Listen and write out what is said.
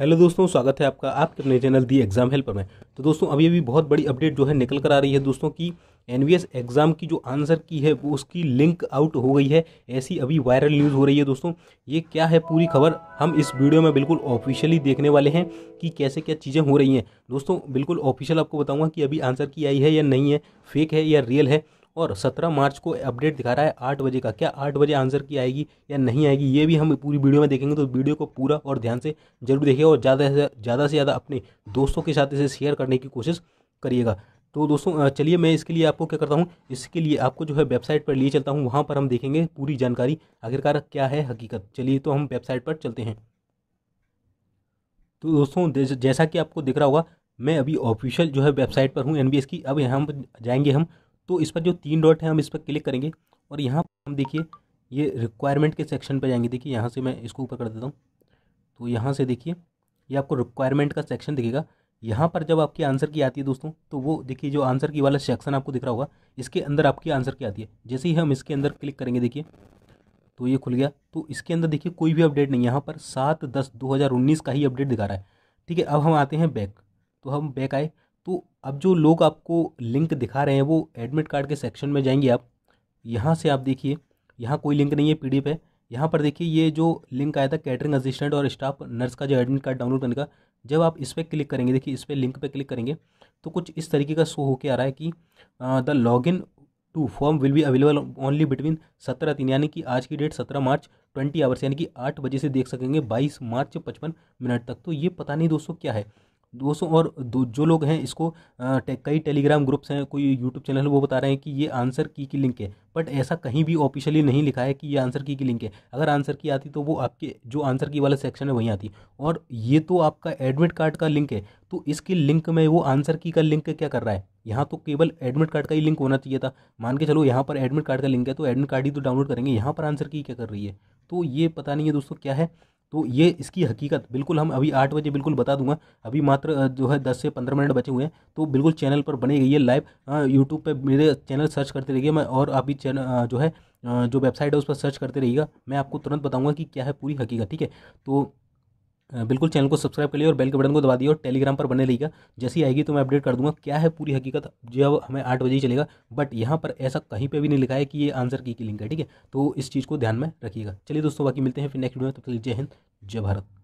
hello दोस्तों स्वागत है आपका आपके अपने चैनल दी एग्जाम हेल्पर में तो दोस्तों अभी अभी बहुत बड़ी अपडेट जो है निकल कर आ रही है दोस्तों कि एन एग्ज़ाम की जो आंसर की है वो उसकी लिंक आउट हो गई है ऐसी अभी वायरल न्यूज़ हो रही है दोस्तों ये क्या है पूरी खबर हम इस वीडियो में बिल्कुल ऑफिशियली देखने वाले हैं कि कैसे क्या चीज़ें हो रही हैं दोस्तों बिल्कुल ऑफिशियल आपको बताऊँगा कि अभी आंसर की आई है या नहीं है फेक है या रियल है और सत्रह मार्च को अपडेट दिखा रहा है आठ बजे का क्या आठ बजे आंसर की आएगी या नहीं आएगी ये भी हम पूरी वीडियो में देखेंगे तो वीडियो को पूरा और ध्यान से जरूर देखिएगा और ज़्यादा से ज़्यादा से ज़्यादा अपने दोस्तों के साथ इसे शेयर करने की कोशिश करिएगा तो दोस्तों चलिए मैं इसके लिए आपको क्या करता हूँ इसके लिए आपको जो है वेबसाइट पर लिए चलता हूँ वहाँ पर हम देखेंगे पूरी जानकारी आखिरकार क्या है हकीकत चलिए तो हम वेबसाइट पर चलते हैं तो दोस्तों जैसा कि आपको दिख रहा होगा मैं अभी ऑफिशियल जो है वेबसाइट पर हूँ एन की अब यहाँ पर जाएंगे हम तो इस पर जो तीन डॉट है हम इस पर क्लिक करेंगे और यहाँ हम देखिए ये रिक्वायरमेंट के सेक्शन पर जाएंगे देखिए यहाँ से मैं इसको ऊपर कर देता हूँ तो यहाँ से देखिए ये आपको रिक्वायरमेंट का सेक्शन दिखेगा यहाँ पर जब आपकी आंसर की आती है दोस्तों तो वो देखिए जो आंसर की वाला सेक्शन आपको दिख रहा होगा इसके अंदर आपकी आंसर की आती है जैसे ही हम इसके अंदर क्लिक करेंगे देखिए तो ये खुल गया तो इसके अंदर देखिए कोई भी अपडेट नहीं यहाँ पर सात दस दो हज़ार उन्नीस का ही अपडेट दिखा रहा है ठीक है अब हम आते हैं बैक तो हम बैक आए तो अब जो लोग आपको लिंक दिखा रहे हैं वो एडमिट कार्ड के सेक्शन में जाएंगे आप यहाँ से आप देखिए यहाँ कोई लिंक नहीं है पी है यहाँ पर देखिए ये जो लिंक आया था कैटरिंग असिस्टेंट और स्टाफ नर्स का जो एडमिट कार्ड डाउनलोड करने का जब आप इस पर क्लिक करेंगे देखिए इस पर लिंक पर क्लिक करेंगे तो कुछ इस तरीके का शो होकर आ रहा है कि the log in to form will be available only between सत्रह तीन यानी कि आज की डेट सत्रह मार्च ट्वेंटी आवर्स यानी कि आठ बजे से देख सकेंगे बाईस मार्च पचपन मिनट तक तो ये पता नहीं दोस्तों क्या है दोस्तों और दो जो लोग हैं इसको टे, कई टेलीग्राम ग्रुप्स हैं कोई यूट्यूब चैनल वो बता रहे हैं कि ये आंसर की की लिंक है बट ऐसा कहीं भी ऑफिशियली नहीं लिखा है कि ये आंसर की की लिंक है अगर आंसर की आती तो वो आपके जो आंसर की वाला सेक्शन है वहीं आती और ये तो आपका एडमिट कार्ड का लिंक है तो इसके लिंक में वो आंसर की का लिंक क्या कर रहा है यहाँ तो केवल एडमिट कार्ड का ही लिंक होना चाहिए था मान के चलो यहाँ पर एडमिट कार्ड का लिंक है तो एडमिट कार्ड ही तो डाउनलोड करेंगे यहाँ पर आंसर की क्या कर रही है तो ये पता नहीं है दोस्तों क्या है तो ये इसकी हकीकत बिल्कुल हम अभी आठ बजे बिल्कुल बता दूंगा अभी मात्र जो है दस से पंद्रह मिनट बचे हुए हैं तो बिल्कुल चैनल पर बने है लाइव यूट्यूब पे मेरे चैनल सर्च करते रहिए मैं और अभी चैनल जो है जो वेबसाइट है उस पर सर्च करते रहिएगा मैं आपको तुरंत बताऊँगा कि क्या है पूरी हकीकत ठीक है तो बिल्कुल चैनल को सब्सक्राइब कर लिया और बेल के बटन को दबा दिए और टेलीग्राम पर बने रहिएगा जैसी आएगी तो मैं अपडेट कर दूंगा क्या है पूरी हकीकत जो हमें आठ बजे ही चलेगा बट यहाँ पर ऐसा कहीं पे भी नहीं लिखा है कि ये आंसर की की लिंक है ठीक है तो इस चीज़ को ध्यान में रखिएगा चलिए दोस्तों बाकी मिलते हैं फिर नेक्स्ट वीडियो में तो जय हिंद जय भारत